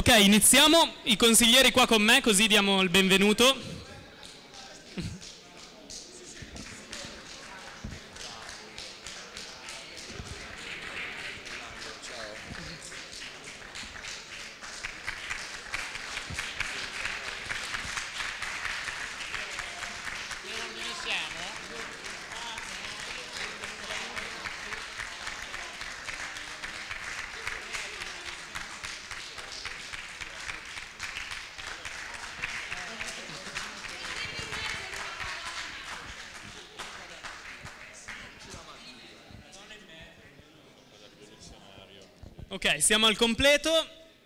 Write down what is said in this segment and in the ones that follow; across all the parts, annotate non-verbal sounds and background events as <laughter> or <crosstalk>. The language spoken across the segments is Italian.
Ok, iniziamo. I consiglieri qua con me, così diamo il benvenuto. Ok, siamo al completo.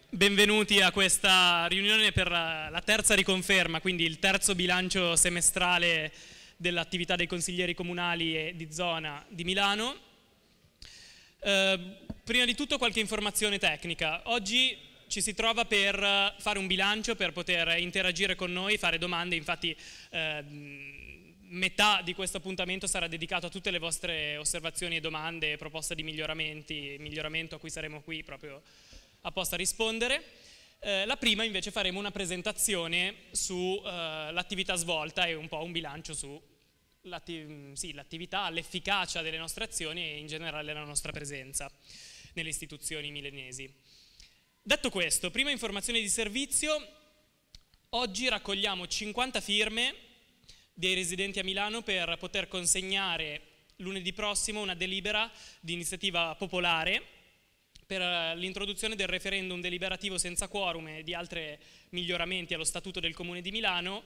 Benvenuti a questa riunione per eh, la terza riconferma, quindi il terzo bilancio semestrale dell'attività dei consiglieri comunali e di zona di Milano. Eh, prima di tutto qualche informazione tecnica. Oggi ci si trova per eh, fare un bilancio, per poter interagire con noi, fare domande, infatti... Eh, metà di questo appuntamento sarà dedicato a tutte le vostre osservazioni e domande e proposte di miglioramenti, miglioramento a cui saremo qui proprio apposta a rispondere. Eh, la prima invece faremo una presentazione sull'attività eh, svolta e un po' un bilancio sull'attività, mm, sì, l'efficacia delle nostre azioni e in generale la nostra presenza nelle istituzioni milanesi. Detto questo, prima informazione di servizio, oggi raccogliamo 50 firme dei residenti a Milano per poter consegnare lunedì prossimo una delibera di iniziativa popolare per eh, l'introduzione del referendum deliberativo senza quorum e di altri miglioramenti allo statuto del Comune di Milano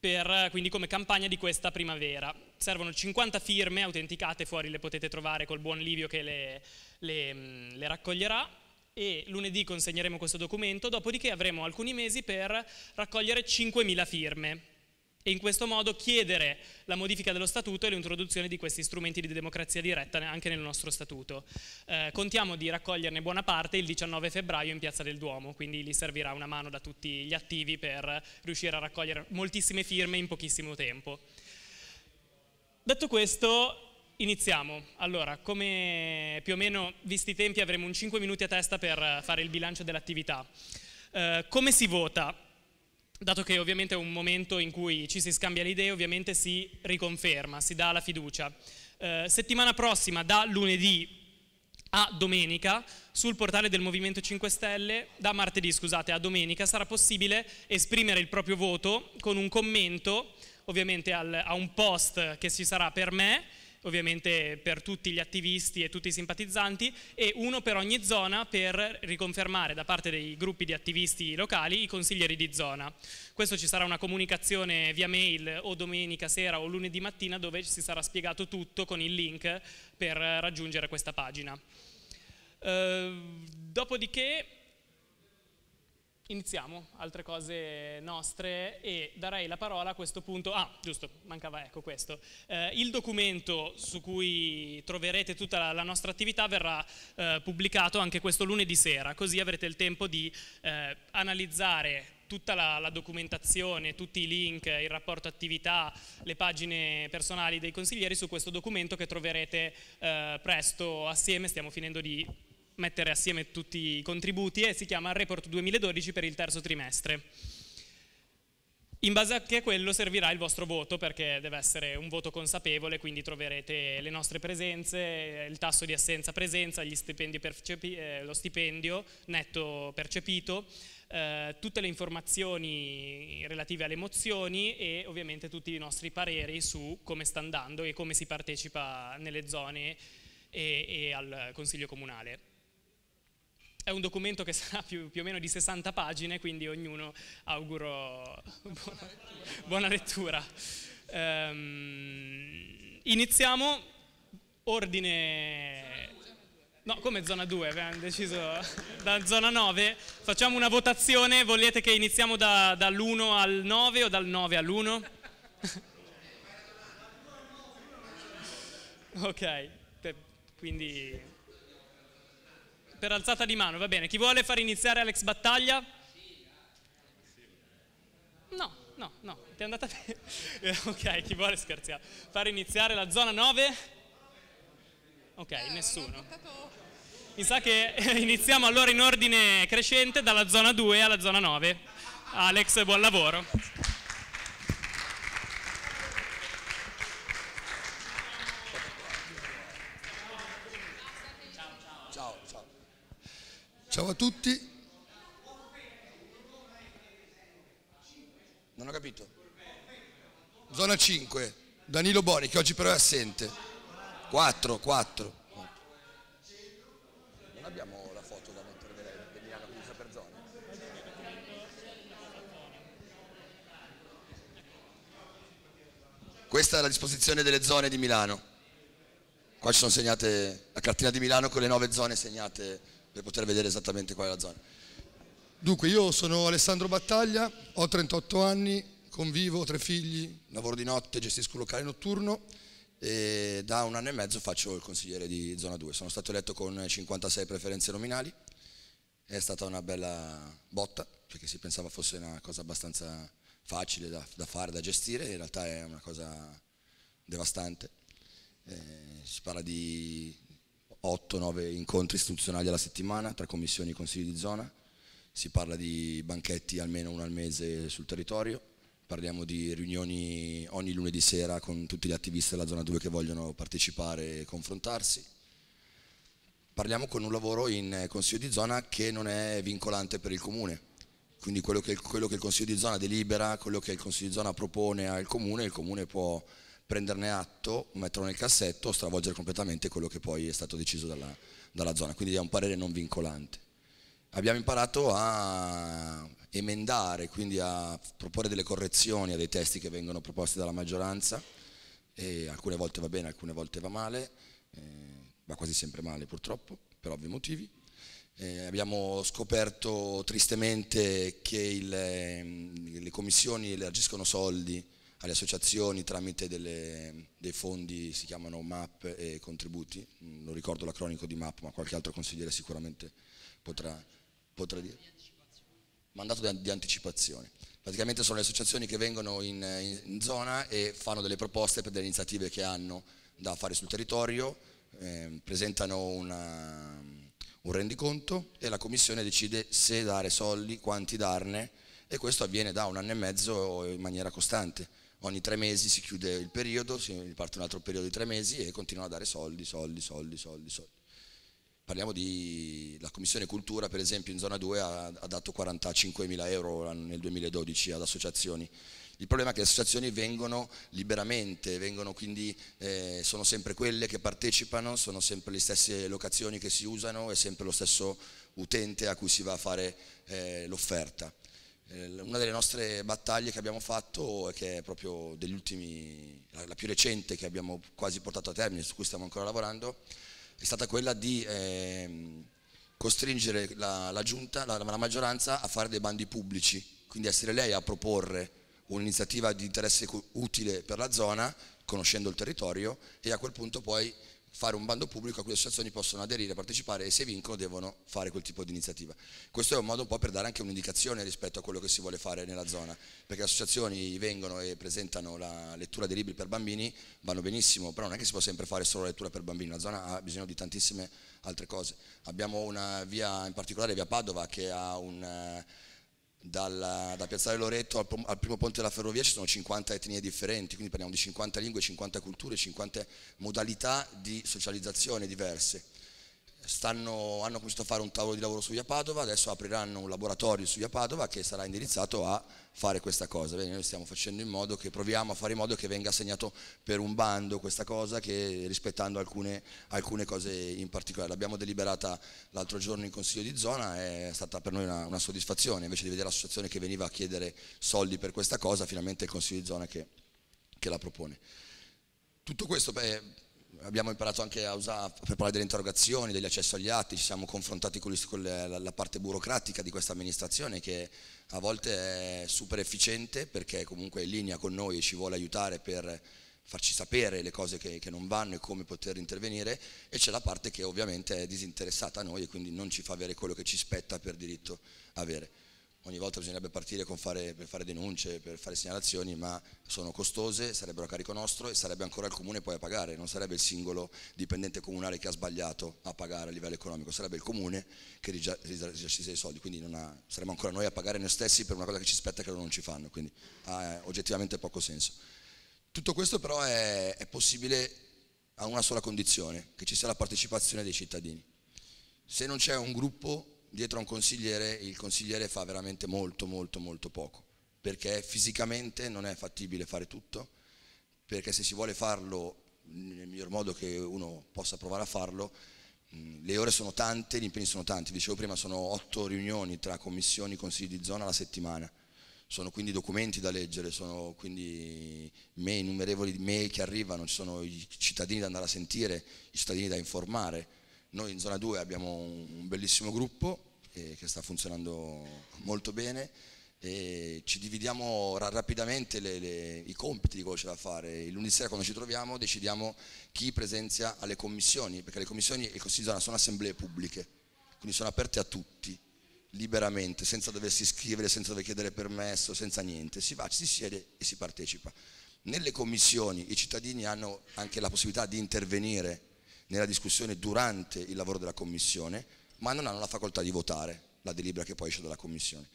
per, eh, quindi come campagna di questa primavera. Servono 50 firme autenticate, fuori le potete trovare col buon Livio che le, le, mm, le raccoglierà e lunedì consegneremo questo documento, dopodiché avremo alcuni mesi per raccogliere 5.000 firme e in questo modo chiedere la modifica dello statuto e l'introduzione di questi strumenti di democrazia diretta anche nel nostro statuto. Eh, contiamo di raccoglierne buona parte il 19 febbraio in Piazza del Duomo, quindi gli servirà una mano da tutti gli attivi per riuscire a raccogliere moltissime firme in pochissimo tempo. Detto questo, Iniziamo. Allora, come più o meno visti i tempi avremo un 5 minuti a testa per fare il bilancio dell'attività. Eh, come si vota? dato che ovviamente è un momento in cui ci si scambia le idee, ovviamente si riconferma, si dà la fiducia. Eh, settimana prossima, da lunedì a domenica, sul portale del Movimento 5 Stelle, da martedì scusate, a domenica, sarà possibile esprimere il proprio voto con un commento, ovviamente al, a un post che ci sarà per me ovviamente per tutti gli attivisti e tutti i simpatizzanti e uno per ogni zona per riconfermare da parte dei gruppi di attivisti locali i consiglieri di zona. Questo ci sarà una comunicazione via mail o domenica sera o lunedì mattina dove si sarà spiegato tutto con il link per raggiungere questa pagina. Eh, dopodiché iniziamo, altre cose nostre e darei la parola a questo punto, ah giusto, mancava ecco questo, eh, il documento su cui troverete tutta la, la nostra attività verrà eh, pubblicato anche questo lunedì sera, così avrete il tempo di eh, analizzare tutta la, la, documentazione, tutti i link, il rapporto attività, le pagine personali dei consiglieri su questo documento che troverete eh, presto assieme, stiamo finendo di mettere assieme tutti i contributi e si chiama Report 2012 per il terzo trimestre. In base a che quello servirà il vostro voto perché deve essere un voto consapevole, quindi troverete le nostre presenze, il tasso di assenza presenza, eh, lo stipendio netto percepito, eh, tutte le informazioni relative alle emozioni e ovviamente tutti i nostri pareri su come sta andando e come si partecipa nelle zone e, e al Consiglio Comunale. È un documento che sarà più, più o meno di 60 pagine, quindi ognuno auguro buona, buona lettura. Um, iniziamo, ordine... No, come zona 2, abbiamo deciso da zona 9. Facciamo una votazione, volete che iniziamo da, dall'1 al 9 o dal 9 all'1? <laughs> ok, quindi per alzata di mano, va bene. Chi vuole far iniziare Alex Battaglia? No, no, no, ti è andata bene. <laughs> Eh, ok, chi vuole scherzare? Far iniziare la zona 9? Ok, eh, nessuno. Mi sa che <laughs> iniziamo allora in ordine crescente dalla zona 2 alla zona 9. Alex, buon lavoro. Grazie. Ciao a tutti. Non ho capito. Zona 5, Danilo Boni che oggi però è assente. 4, 4. Non abbiamo la foto da mettere di Milano divisa per zona. Questa è la disposizione delle zone di Milano. Qua ci sono segnate la cartina di Milano con le nove zone segnate per poter vedere esattamente qual è la zona. Dunque, io sono Alessandro Battaglia, ho 38 anni, convivo, ho tre figli, lavoro di notte, gestisco un locale notturno e da un anno e mezzo faccio il consigliere di zona 2. Sono stato eletto con 56 preferenze nominali, è stata una bella botta perché si pensava fosse una cosa abbastanza facile da, da fare, da gestire, in realtà è una cosa devastante. Eh, si parla di 8-9 incontri istituzionali alla settimana tra commissioni e consigli di zona, si parla di banchetti almeno uno al mese sul territorio, parliamo di riunioni ogni lunedì sera con tutti gli attivisti della zona 2 che vogliono partecipare e confrontarsi. Parliamo con un lavoro in consiglio di zona che non è vincolante per il comune, quindi quello che, quello che il consiglio di zona delibera, quello che il consiglio di zona propone al comune, il comune può prenderne atto, metterlo nel cassetto o stravolgere completamente quello che poi è stato deciso dalla, dalla zona, quindi è un parere non vincolante. Abbiamo imparato a emendare, quindi a proporre delle correzioni a dei testi che vengono proposti dalla maggioranza e alcune volte va bene, alcune volte va male, eh, va quasi sempre male purtroppo, per ovvi motivi. Eh, abbiamo scoperto tristemente che il, ehm, le commissioni elargiscono soldi alle associazioni tramite delle, dei fondi, si chiamano MAP e contributi, mm, non ricordo l'acronico di MAP ma qualche altro consigliere sicuramente potrà, potrà dire. Mandato di anticipazione. Praticamente sono le associazioni che vengono in, in zona e fanno delle proposte per delle iniziative che hanno da fare sul territorio, eh, presentano una, un rendiconto e la commissione decide se dare soldi, quanti darne e questo avviene da un anno e mezzo in maniera costante ogni tre mesi si chiude il periodo, si parte un altro periodo di tre mesi e continuano a dare soldi, soldi, soldi, soldi, soldi. Parliamo di la Commissione Cultura, per esempio, in zona 2 ha, ha dato 45 mila euro nel 2012 ad associazioni. Il problema è che le associazioni vengono liberamente, vengono quindi, eh, sono sempre quelle che partecipano, sono sempre le stesse locazioni che si usano, è sempre lo stesso utente a cui si va a fare eh, l'offerta. Eh, una delle nostre battaglie che abbiamo fatto e che è proprio degli ultimi, la, più recente che abbiamo quasi portato a termine, su cui stiamo ancora lavorando, è stata quella di eh, costringere la, la giunta, la, la, maggioranza a fare dei bandi pubblici, quindi essere lei a proporre un'iniziativa di interesse utile per la zona, conoscendo il territorio, e a quel punto poi fare un bando pubblico a cui le associazioni possono aderire, partecipare e se vincono devono fare quel tipo di iniziativa. Questo è un modo un po' per dare anche un'indicazione rispetto a quello che si vuole fare nella zona, perché le associazioni vengono e presentano la lettura dei libri per bambini, vanno benissimo, però non è che si può sempre fare solo la lettura per bambini, la zona ha bisogno di tantissime altre cose. Abbiamo una via, in particolare via Padova, che ha un eh, dal, da Piazzale Loreto al, al, primo ponte della ferrovia ci sono 50 etnie differenti, quindi parliamo di 50 lingue, 50 culture, 50 modalità di socializzazione diverse. Stanno, hanno cominciato a fare un tavolo di lavoro su Via Padova, adesso apriranno un laboratorio su Via Padova che sarà indirizzato a fare questa cosa. Bene, noi stiamo facendo in modo che proviamo a fare in modo che venga assegnato per un bando questa cosa che, rispettando alcune, alcune, cose in particolare. L'abbiamo deliberata l'altro giorno in consiglio di zona, è stata per noi una, una soddisfazione, invece di vedere l'associazione che veniva a chiedere soldi per questa cosa, finalmente è il consiglio di zona che, che la propone. Tutto questo beh, abbiamo imparato anche a, usare, a preparare delle interrogazioni, degli accessi agli atti, ci siamo confrontati con, con le, la, la, parte burocratica di questa amministrazione che a volte è super efficiente perché comunque è in linea con noi e ci vuole aiutare per farci sapere le cose che, che non vanno e come poter intervenire e c'è la parte che ovviamente è disinteressata a noi e quindi non ci fa avere quello che ci spetta per diritto avere ogni volta bisognerebbe partire fare, per fare denunce, per fare segnalazioni, ma sono costose, sarebbero a carico nostro e sarebbe ancora il comune poi a pagare, non sarebbe il singolo dipendente comunale che ha sbagliato a pagare a livello economico, sarebbe il comune che risarcisse i soldi, quindi ha, saremmo ancora noi a pagare noi stessi per una cosa che ci spetta che loro non ci fanno, quindi ha eh, oggettivamente poco senso. Tutto questo però è, è possibile a una sola condizione, che ci sia la partecipazione dei cittadini. Se non c'è un gruppo dietro a un consigliere il consigliere fa veramente molto molto molto poco, perché fisicamente non è fattibile fare tutto, perché se si vuole farlo nel miglior modo che uno possa provare a farlo, mm, le ore sono tante, gli impegni sono tanti, dicevo prima sono otto riunioni tra commissioni e consigli di zona alla settimana, sono quindi documenti da leggere, sono quindi innumerevoli mail che arrivano, ci sono i cittadini da andare a sentire, i cittadini da informare. Noi in zona 2 abbiamo un bellissimo gruppo eh, che sta funzionando molto bene e ci dividiamo ra rapidamente le, le, i compiti di cosa c'è da fare. Il lunedì sera quando ci troviamo decidiamo chi presenzia alle commissioni, perché le commissioni e il Consiglio di zona sono assemblee pubbliche, quindi sono aperte a tutti, liberamente, senza doversi iscrivere, senza dover chiedere permesso, senza niente. Si va, ci si siede e si partecipa. Nelle commissioni i cittadini hanno anche la possibilità di intervenire nella discussione durante il lavoro della commissione ma non hanno la facoltà di votare la delibera che poi esce dalla Commissione.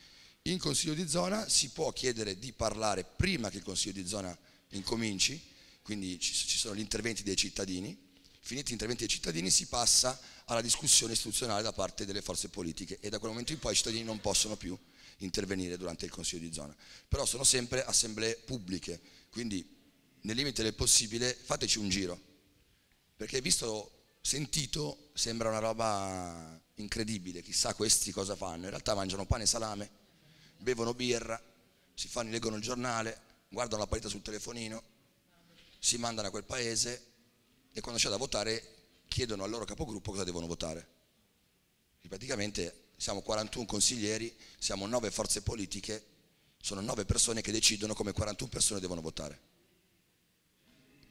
In Consiglio di zona si può chiedere di parlare prima che il Consiglio di zona incominci, quindi ci sono gli interventi dei cittadini, finiti gli interventi dei cittadini si passa alla discussione istituzionale da parte delle forze politiche e da quel momento in poi i cittadini non possono più intervenire durante il Consiglio di zona, però sono sempre assemblee pubbliche, quindi nel limite del possibile fateci un giro, perché visto, sentito, sembra una roba incredibile, chissà questi cosa fanno, in realtà mangiano pane e salame, bevono birra, si fanno, leggono il giornale, guardano la partita sul telefonino, si mandano a quel paese e quando c'è da votare chiedono al loro capogruppo cosa devono votare. E praticamente siamo 41 consiglieri, siamo 9 forze politiche, sono 9 persone che decidono come 41 persone devono votare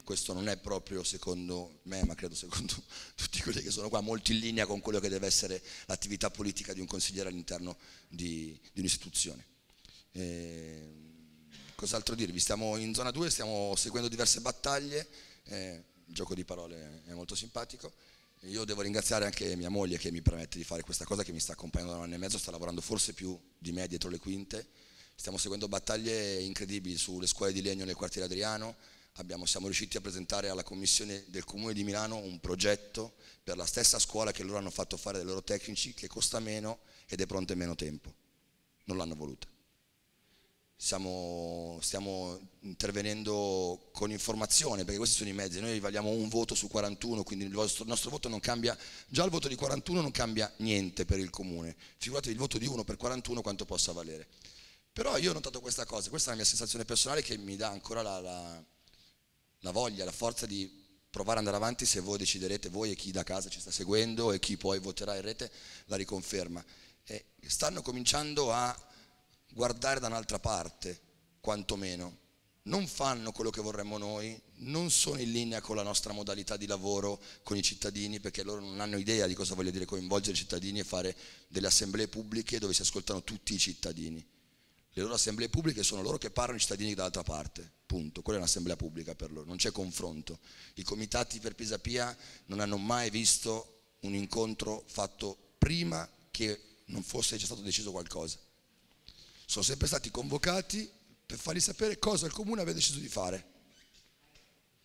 questo non è proprio secondo me, ma credo secondo <laughs> tutti quelli che sono qua, molto in linea con quello che deve essere l'attività politica di un consigliere all'interno di, di un'istituzione. Eh, cos'altro dirvi? Stiamo in zona 2, stiamo seguendo diverse battaglie, eh, il gioco di parole è molto simpatico. Io devo ringraziare anche mia moglie che mi permette di fare questa cosa, che mi sta accompagnando da un anno e mezzo, sta lavorando forse più di me dietro le quinte. Stiamo seguendo battaglie incredibili sulle scuole di legno nel quartiere Adriano, abbiamo, siamo riusciti a presentare alla Commissione del Comune di Milano un progetto per la stessa scuola che loro hanno fatto fare dai loro tecnici, che costa meno ed è pronto in meno tempo. Non l'hanno voluta. Siamo, stiamo intervenendo con informazione, perché questi sono i mezzi, noi valiamo un voto su 41, quindi il nostro, il nostro, voto non cambia, già il voto di 41 non cambia niente per il comune, figuratevi il voto di 1 per 41 quanto possa valere. Però io ho notato questa cosa, questa è la mia sensazione personale che mi dà ancora la, la la voglia, la forza di provare ad andare avanti se voi deciderete voi e chi da casa ci sta seguendo e chi poi voterà in rete la riconferma. E stanno cominciando a guardare da un'altra parte, quantomeno. Non fanno quello che vorremmo noi, non sono in linea con la nostra modalità di lavoro con i cittadini perché loro non hanno idea di cosa voglia dire coinvolgere i cittadini e fare delle assemblee pubbliche dove si ascoltano tutti i cittadini. Le loro assemblee pubbliche sono loro che parlano i cittadini dall'altra parte, punto. Quella è un'assemblea pubblica per loro, non c'è confronto. I comitati per Pisapia non hanno mai visto un incontro fatto prima che non fosse già stato deciso qualcosa. Sono sempre stati convocati per fargli sapere cosa il comune aveva deciso di fare.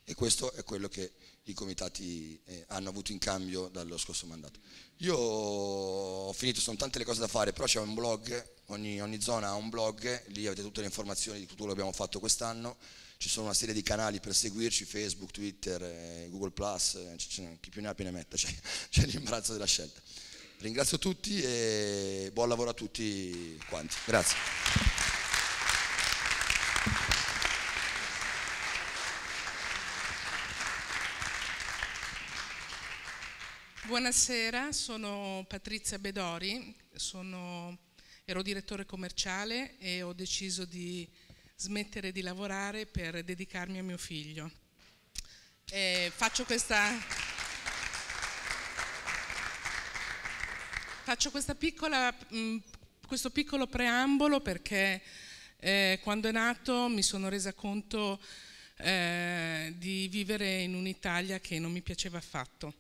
E questo è quello che i comitati eh, hanno avuto in cambio dallo scorso mandato. Io ho finito, sono tante le cose da fare, però c'è un blog, ogni, ogni zona ha un blog, lì avete tutte le informazioni di tutto quello che abbiamo fatto quest'anno, ci sono una serie di canali per seguirci, Facebook, Twitter, eh, Google Plus, eh, chi più ne ha più ne metta, <laughs> c'è, c'è l'imbarazzo della scelta. Ringrazio tutti e buon lavoro a tutti quanti. Grazie. Buonasera, sono Patrizia Bedori, sono, ero direttore commerciale e ho deciso di smettere di lavorare per dedicarmi a mio figlio. E faccio questa... faccio piccola, mm, questo piccolo preambolo perché eh, quando è nato mi sono resa conto eh, di vivere in un'Italia che non mi piaceva affatto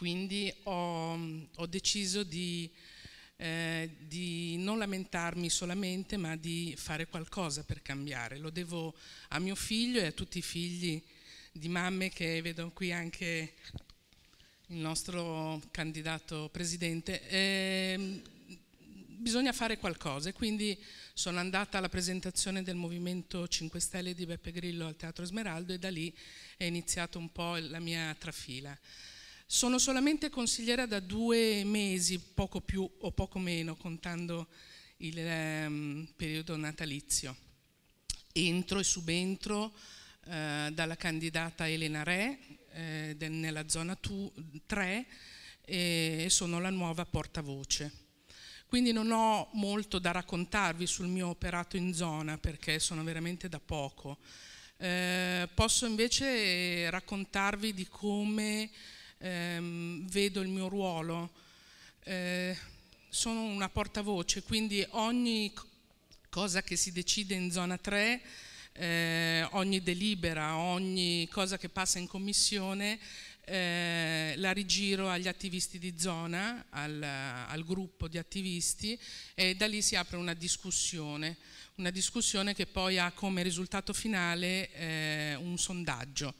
quindi ho, ho deciso di, eh, di, non lamentarmi solamente ma di fare qualcosa per cambiare. Lo devo a mio figlio e a tutti i figli di mamme che vedo qui anche il nostro candidato presidente. Eh, bisogna fare qualcosa e quindi sono andata alla presentazione del Movimento 5 Stelle di Beppe Grillo al Teatro Smeraldo e da lì è iniziata un po' la mia trafila. Sono solamente consigliera da due mesi, poco più o poco meno, contando il um, periodo natalizio. Entro e subentro eh, dalla candidata Elena Re eh, nella zona 3 e sono la nuova portavoce. Quindi non ho molto da raccontarvi sul mio operato in zona perché sono veramente da poco. Eh, posso invece raccontarvi di come ehm, vedo il mio ruolo. Eh, sono una portavoce, quindi ogni cosa che si decide in zona 3, eh, ogni delibera, ogni cosa che passa in commissione, eh, la rigiro agli attivisti di zona, al, al, gruppo di attivisti e da lì si apre una discussione, una discussione che poi ha come risultato finale eh, un sondaggio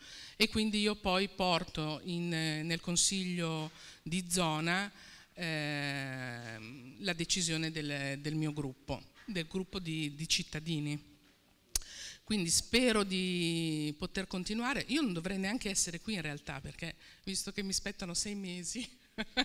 e quindi io poi porto in, eh, nel consiglio di zona eh, la decisione del, del, mio gruppo, del gruppo di, di cittadini. Quindi spero di poter continuare. Io non dovrei neanche essere qui in realtà perché visto che mi spettano sei mesi, <laughs>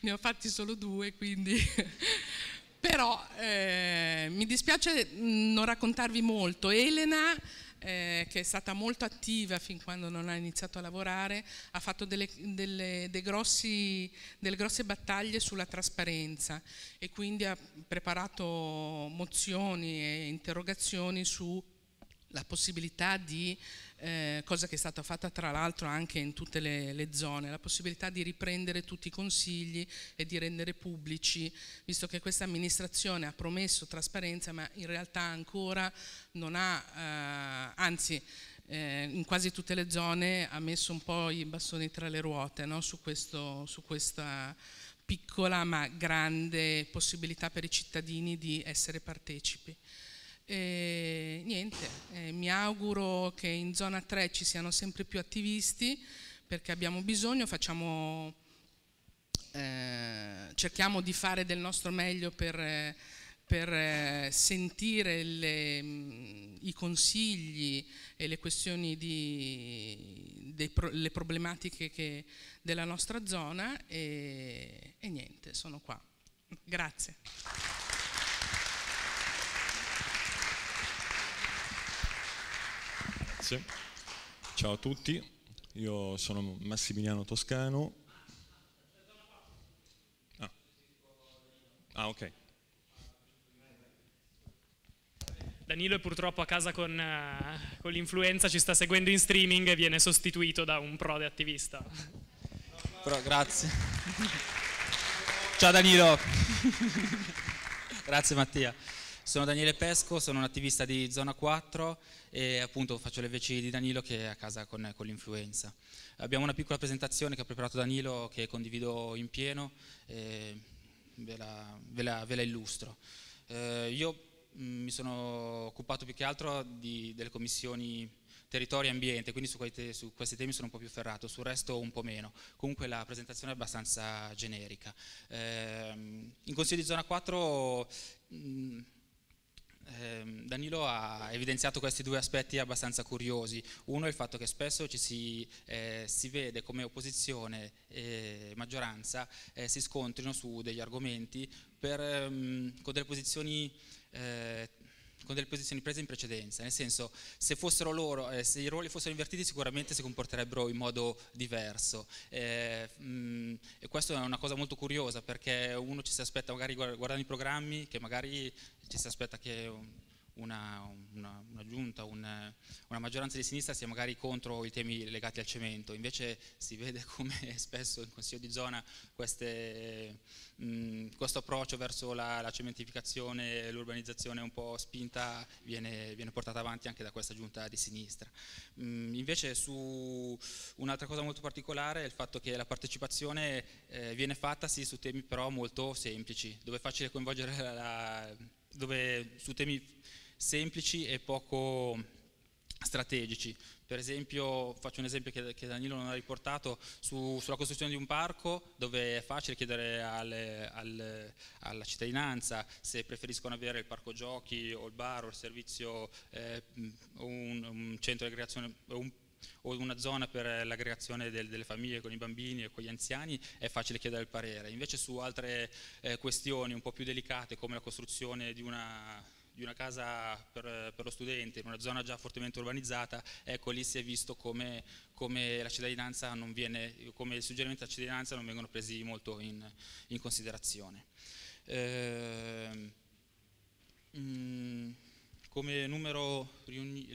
ne ho fatti solo due, quindi... <laughs> Però eh, mi dispiace mm, non raccontarvi molto. Elena eh, che è stata molto attiva fin quando non ha iniziato a lavorare, ha fatto delle, delle, grossi, delle grosse battaglie sulla trasparenza e quindi ha preparato mozioni e interrogazioni sulla possibilità di eh, cosa che è stata fatta tra l'altro anche in tutte le, le, zone, la possibilità di riprendere tutti i consigli e di rendere pubblici, visto che questa amministrazione ha promesso trasparenza ma in realtà ancora non ha, eh, anzi eh, in quasi tutte le zone ha messo un po' i bastoni tra le ruote no? su, questo, su questa piccola ma grande possibilità per i cittadini di essere partecipi. E niente, eh, mi auguro che in zona 3 ci siano sempre più attivisti perché abbiamo bisogno, facciamo, eh, cerchiamo di fare del nostro meglio per, per eh, sentire le, mm, i consigli e le questioni di, dei, le problematiche che, della nostra zona e, e niente, sono qua. Grazie. Grazie. Ciao a tutti, io sono Massimiliano Toscano. Ah, ah ok. Danilo è purtroppo a casa con, eh, con l'influenza, ci sta seguendo in streaming e viene sostituito da un prode attivista. Però, grazie. Ciao Danilo. <laughs> grazie Mattia. Sono Daniele Pesco, sono un attivista di Zona 4 e appunto faccio le veci di Danilo che è a casa con, con l'influenza. Abbiamo una piccola presentazione che ha preparato Danilo che condivido in pieno e ve la, ve la, ve la illustro. Eh, io mm, mi sono occupato più che altro di, delle commissioni territorio e ambiente, quindi su, te, su, questi temi sono un po' più ferrato, sul resto un po' meno. Comunque la presentazione è abbastanza generica. Eh, in Consiglio di Zona 4... Mh, mm, eh, Danilo ha evidenziato questi due aspetti abbastanza curiosi. Uno è il fatto che spesso ci si, eh, si vede come opposizione e maggioranza eh, si scontrino su degli argomenti per, ehm, con, delle posizioni, eh, con, delle posizioni, prese in precedenza. Nel senso, se, loro, eh, se, i ruoli fossero invertiti sicuramente si comporterebbero in modo diverso. Mh, eh, mm, e questa è una cosa molto curiosa perché uno ci si aspetta magari guardando i programmi che magari ci si aspetta che una, una, una giunta, un, una maggioranza di sinistra sia magari contro i temi legati al cemento, invece si vede <laughs> come spesso in Consiglio di zona queste, mh, questo approccio verso la, la cementificazione e l'urbanizzazione un po' spinta viene, viene portata avanti anche da questa giunta di sinistra. Mh, invece su un'altra cosa molto particolare è il fatto che la partecipazione eh, viene fatta sì, su temi però molto semplici, dove è facile coinvolgere la, la dove, su temi semplici e poco strategici. Per esempio, faccio un esempio che, che Danilo non ha riportato, su, sulla costruzione di un parco dove è facile chiedere alle, alle, alla cittadinanza se preferiscono avere il parco giochi o il bar o il servizio eh, un, un centro di aggregazione, un o una zona per l'aggregazione del, delle famiglie con i bambini e con gli anziani è facile chiedere il parere, invece su altre eh, questioni un po' più delicate come la costruzione di una, di una casa per, per, lo studente in una zona già fortemente urbanizzata, ecco lì si è visto come, come, viene, come il suggerimento della cittadinanza non vengono presi molto in, in considerazione. Eh, mm, come numero,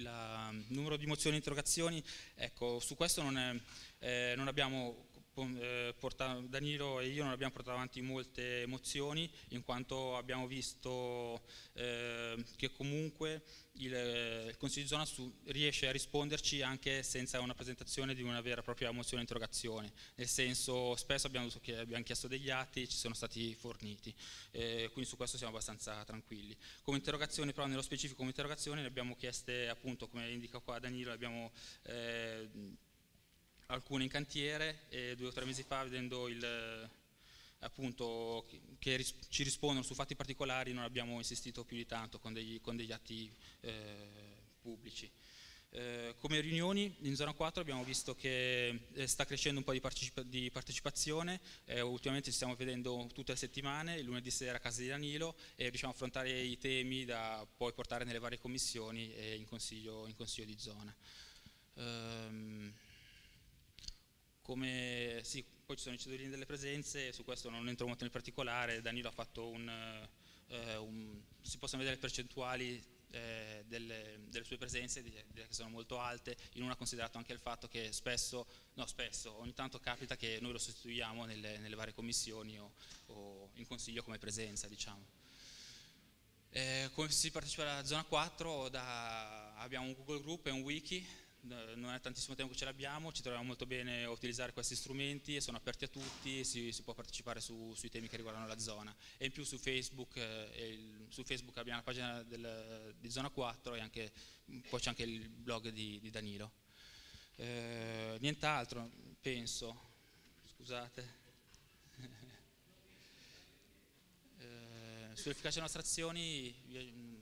la, numero di mozioni e interrogazioni, ecco, su questo non, è, eh, non abbiamo eh, porta, Danilo e io non abbiamo portato avanti molte mozioni in quanto abbiamo visto eh, che comunque il, il Consiglio di zona su, riesce a risponderci anche senza una presentazione di una vera e propria mozione interrogazione, nel senso spesso abbiamo, abbiamo chiesto degli atti, e ci sono stati forniti, eh, quindi su questo siamo abbastanza tranquilli. Come interrogazione però nello specifico come interrogazione le abbiamo chieste appunto come indica qua Danilo, le abbiamo eh, alcune in cantiere e due o tre mesi fa vedendo il, appunto, che ris ci rispondono su fatti particolari non abbiamo insistito più di tanto con degli, con degli atti eh, pubblici. Eh, come riunioni in zona 4 abbiamo visto che eh, sta crescendo un po' di, partecipa di partecipazione, eh, ultimamente ci stiamo vedendo tutte le settimane, il lunedì sera a casa di Danilo e riusciamo a affrontare i temi da poi portare nelle varie commissioni e in consiglio, in consiglio di zona. Um, come, sì, poi ci sono i cedolini delle presenze, su questo non entro molto nel particolare, Danilo ha fatto un, eh, un si possono vedere le percentuali eh, delle, delle, sue presenze di, che sono molto alte, in una considerato anche il fatto che spesso, no spesso, ogni tanto capita che noi lo sostituiamo nelle, nelle varie commissioni o, o, in consiglio come presenza diciamo. Eh, come si partecipa alla zona 4? Da, abbiamo un Google Group e un wiki eh, non è tantissimo tempo che ce l'abbiamo, ci troviamo molto bene a utilizzare questi strumenti, sono aperti a tutti, si, si può partecipare su, sui temi che riguardano la zona e in più su Facebook, eh, su Facebook abbiamo la pagina del, di Zona 4 e anche, poi c'è anche il blog di, di Danilo. Eh, nient'altro, penso, scusate. <laughs> eh, Sull'efficacia delle nostre azioni mm,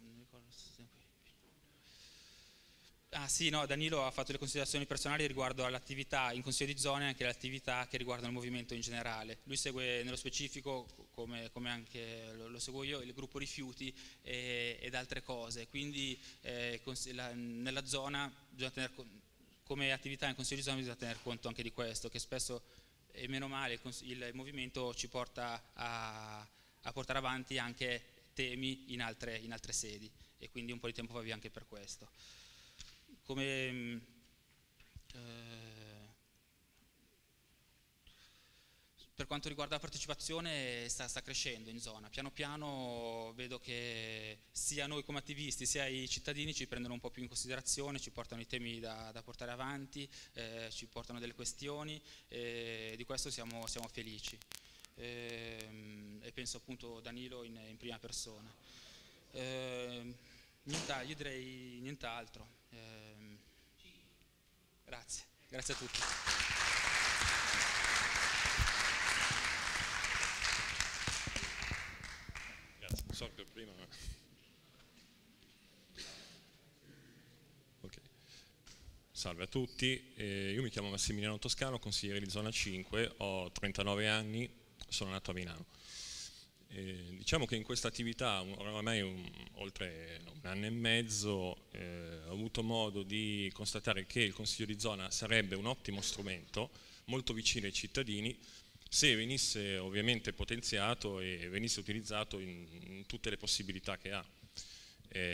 Ah sì, no, Danilo ha fatto le considerazioni personali riguardo all'attività in consiglio di zona e anche alle attività che riguardano il movimento in generale. Lui segue nello specifico, come, come anche lo, lo, seguo io, il gruppo rifiuti e, ed altre cose. Quindi eh, la, nella zona, come attività in consiglio di zona bisogna tener conto anche di questo, che spesso e meno male il, il movimento ci porta a, a, portare avanti anche temi in altre, in altre sedi e quindi un po' di tempo va via anche per questo come eh, per quanto riguarda la partecipazione sta, sta, crescendo in zona, piano piano vedo che sia noi come attivisti sia i cittadini ci prendono un po' più in considerazione, ci portano i temi da, da portare avanti, eh, ci portano delle questioni e eh, di questo siamo, siamo felici e, ehm, e penso appunto Danilo in, in prima persona. Eh, niente, io direi nient'altro. Eh, grazie, grazie a tutti. Grazie, so che prima... Okay. Salve a tutti, eh, io mi chiamo Massimiliano Toscano, consigliere di zona 5, ho 39 anni, sono nato a Milano. Eh, diciamo che in questa attività, oramai un, oltre un anno e mezzo, eh, ho avuto modo di constatare che il Consiglio di zona sarebbe un ottimo strumento, molto vicino ai cittadini, se venisse ovviamente potenziato e venisse utilizzato in, in tutte le possibilità che ha.